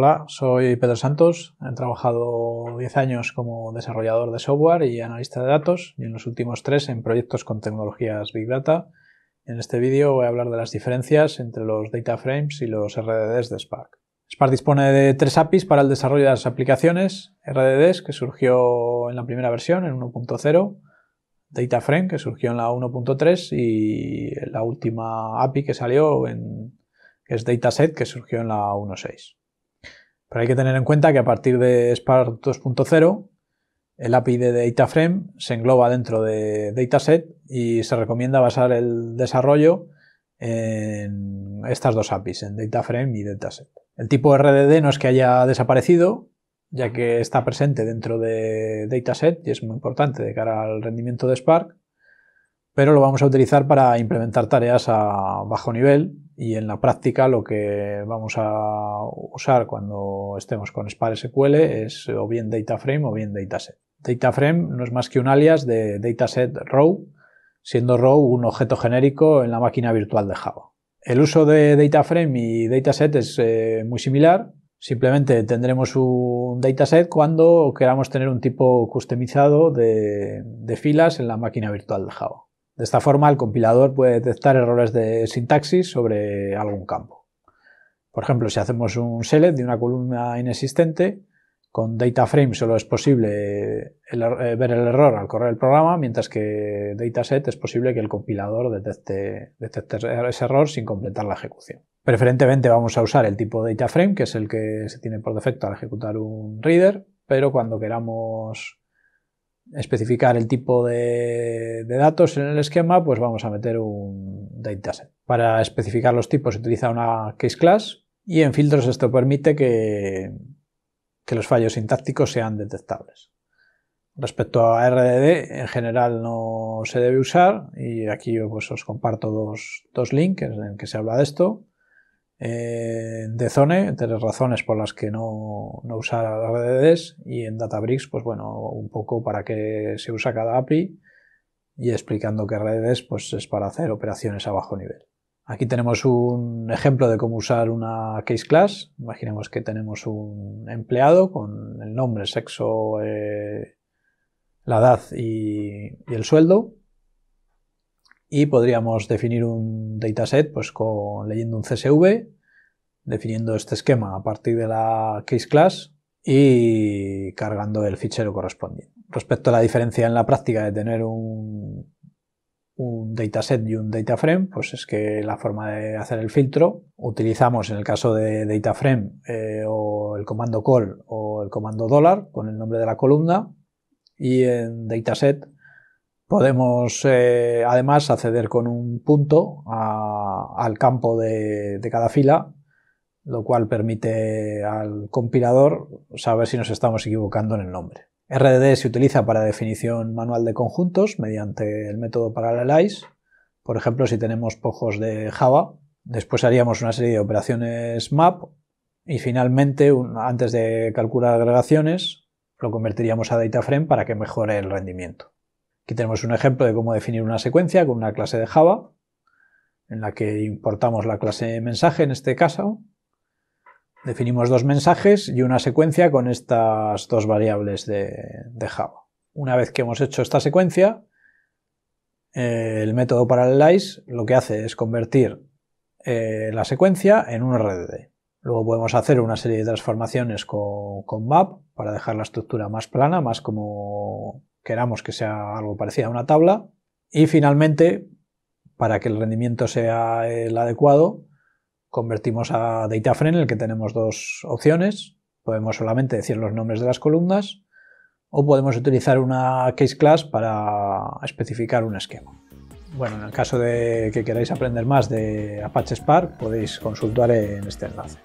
Hola, soy Pedro Santos. He trabajado 10 años como desarrollador de software y analista de datos y en los últimos 3 en proyectos con tecnologías Big Data. En este vídeo voy a hablar de las diferencias entre los Data Frames y los RDDs de Spark. Spark dispone de tres APIs para el desarrollo de las aplicaciones, RDDs, que surgió en la primera versión, en 1.0, DataFrame, que surgió en la 1.3, y la última API que salió, en, que es Dataset, que surgió en la 1.6. Pero hay que tener en cuenta que a partir de Spark 2.0, el API de DataFrame se engloba dentro de Dataset y se recomienda basar el desarrollo en estas dos APIs, en DataFrame y Dataset. El tipo RDD no es que haya desaparecido, ya que está presente dentro de Dataset y es muy importante de cara al rendimiento de Spark, pero lo vamos a utilizar para implementar tareas a bajo nivel y en la práctica lo que vamos a usar cuando estemos con Spark SQL es o bien DataFrame o bien Dataset. DataFrame no es más que un alias de Dataset Row, siendo Row un objeto genérico en la máquina virtual de Java. El uso de DataFrame y Dataset es eh, muy similar, simplemente tendremos un dataset cuando queramos tener un tipo customizado de, de filas en la máquina virtual de Java. De esta forma, el compilador puede detectar errores de sintaxis sobre algún campo. Por ejemplo, si hacemos un select de una columna inexistente, con DataFrame solo es posible er-, eh, ver el error al correr el programa, mientras que Dataset es posible que el compilador detecte, detecte, ese er-, error sin completar la ejecución. Preferentemente vamos a usar el tipo DataFrame, que es el que se tiene por defecto al ejecutar un reader, pero cuando queramos especificar el tipo de, datos en el esquema, pues vamos a meter un dataset. Para especificar los tipos se utiliza una case class y en filtros esto permite que, que los fallos sintácticos sean detectables. Respecto a RDD, en general no se debe usar y aquí yo pues os comparto dos, dos links en el que se habla de esto. Eh, de en Zone, tres razones por las que no, no usar RDDs y en Databricks, pues bueno, un poco para que se usa cada API y explicando que RDDs pues, es para hacer operaciones a bajo nivel. Aquí tenemos un ejemplo de cómo usar una case class. Imaginemos que tenemos un empleado con el nombre, sexo, eh, la edad y el sueldo y podríamos definir un dataset pues, con, leyendo un CSV, definiendo este esquema a partir de la case class y cargando el fichero correspondiente. Respecto a la diferencia en la práctica de tener un, un dataset y un dataframe, pues es que la forma de hacer el filtro utilizamos en el caso de dataframe eh, o el comando call o el comando dollar con el nombre de la columna y en dataset Podemos eh, además acceder con un punto al campo de, cada fila, lo cual permite al compilador saber si nos estamos equivocando en el nombre. RDD se utiliza para definición manual de conjuntos mediante el método Parallelize. Por ejemplo, si tenemos pojos de Java, después haríamos una serie de operaciones map y finalmente, antes de calcular agregaciones, lo convertiríamos a DataFrame para que mejore el rendimiento. Aquí tenemos un ejemplo de cómo definir una secuencia con una clase de Java, en la que importamos la clase mensaje en este caso. Definimos dos mensajes y una secuencia con estas dos variables de, Java. Una vez que hemos hecho esta secuencia, eh, el método parallelize lo que hace es convertir eh, la secuencia en un RDD. Luego podemos hacer una serie de transformaciones con, con map para dejar la estructura más plana, más como queramos que sea algo parecido a una tabla. Y finalmente, para que el rendimiento sea el adecuado, convertimos a DataFrame en el que tenemos dos opciones. Podemos solamente decir los nombres de las columnas o podemos utilizar una case class para especificar un esquema. Bueno, en el caso de que queráis aprender más de Apache Spark, podéis consultar en este enlace.